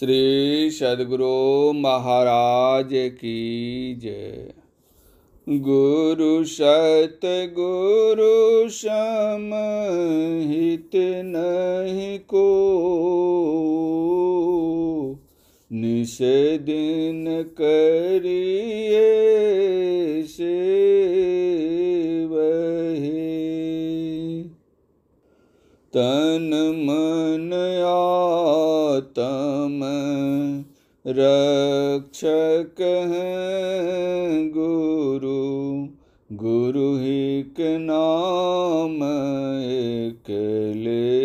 श्री सदगुरु महाराज की जय गुरु सत गुरु हित नहीं को निस दिन करिए से वही तन मन आ गौतम रक्षक हैं गुरु गुरु एक नाम एक ले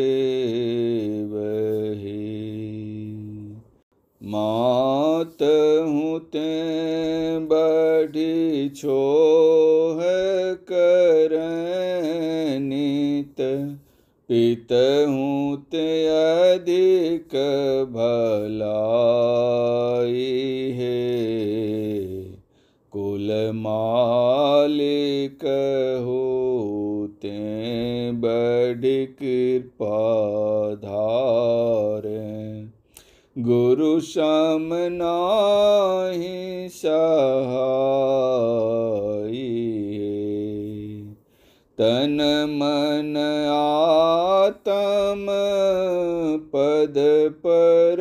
मात हूँ ते बड़ी छो है करनित पीत हूँ एक भलाई है कुल मालिक होते बड़ कृपाधारें गुरु शम नही सहाई तन मन आत्म पद परवारिए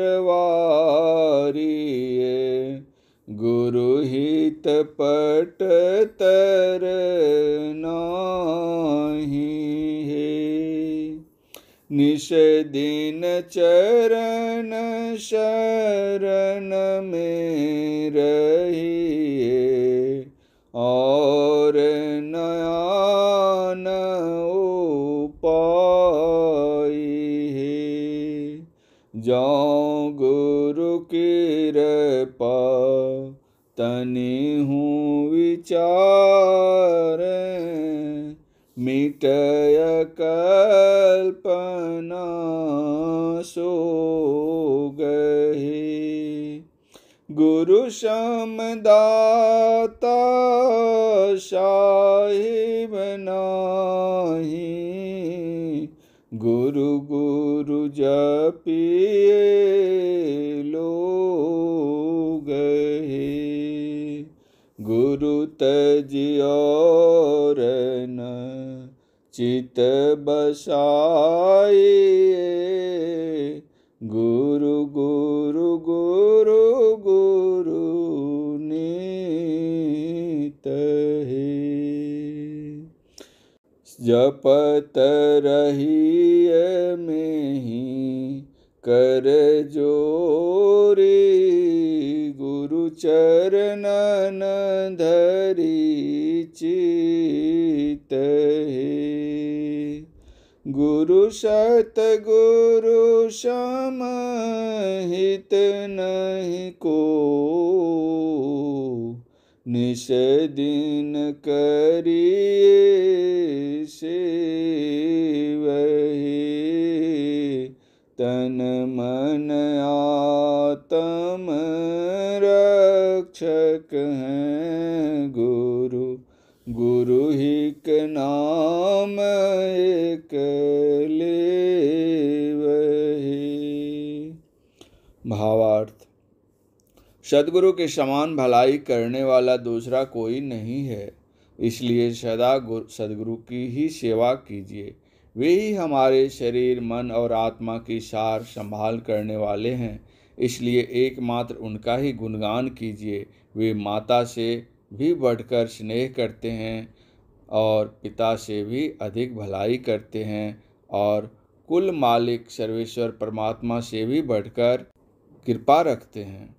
गुरुहित पट तर नाही हे निश दिन चरण शरण में रही जाओ गुरु की कृपा तनि हूँ विचार मिटय कल्पना सो गहे गुरु समदाता साहिब नाही गुरु गुरु जपिए लोग गहे गुरु तज और न चित बसाए गुरु गुरु गुरु गुरु जपत रहिए में ही कर जोरी गुरु चरणन धरी चित गुरु सत गुरु सम हित नहीं को निष दिन करिए वही तन मन आत्म रक्षक हैं गुरु गुरु ही के नाम एक ले भावार्थ सदगुरु के समान भलाई करने वाला दूसरा कोई नहीं है इसलिए सदा सदगुरु की ही सेवा कीजिए वे ही हमारे शरीर मन और आत्मा की सार संभाल करने वाले हैं इसलिए एकमात्र उनका ही गुणगान कीजिए वे माता से भी बढ़कर स्नेह करते हैं और पिता से भी अधिक भलाई करते हैं और कुल मालिक सर्वेश्वर परमात्मा से भी बढ़कर कृपा रखते हैं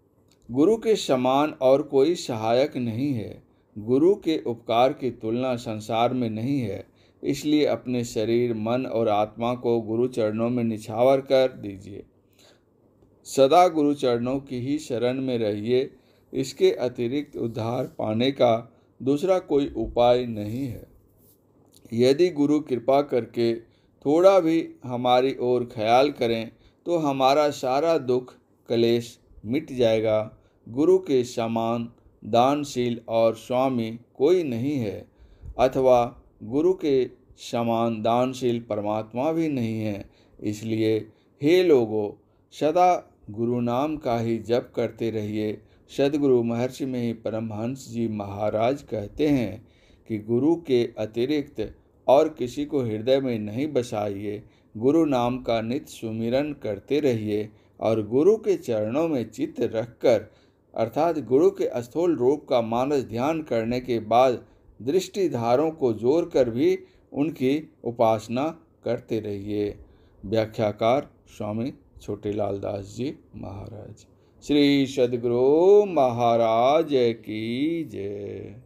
गुरु के समान और कोई सहायक नहीं है गुरु के उपकार की तुलना संसार में नहीं है इसलिए अपने शरीर मन और आत्मा को गुरु चरणों में निछावर कर दीजिए सदा गुरु चरणों की ही शरण में रहिए इसके अतिरिक्त उद्धार पाने का दूसरा कोई उपाय नहीं है यदि गुरु कृपा करके थोड़ा भी हमारी ओर ख्याल करें तो हमारा सारा दुख कलेश मिट जाएगा गुरु के समान दानशील और स्वामी कोई नहीं है अथवा गुरु के समान दानशील परमात्मा भी नहीं है इसलिए हे लोगों सदा गुरु नाम का ही जप करते रहिए सदगुरु महर्षि में ही परमहंस जी महाराज कहते हैं कि गुरु के अतिरिक्त और किसी को हृदय में नहीं बसाइए गुरु नाम का नित सुमिरन करते रहिए और गुरु के चरणों में चित्त रखकर अर्थात गुरु के स्थूल रूप का मानस ध्यान करने के बाद दृष्टिधारों को जोर कर भी उनकी उपासना करते रहिए व्याख्याकार स्वामी छोटेलाल दास जी महाराज श्री सदगुरु महाराज की जय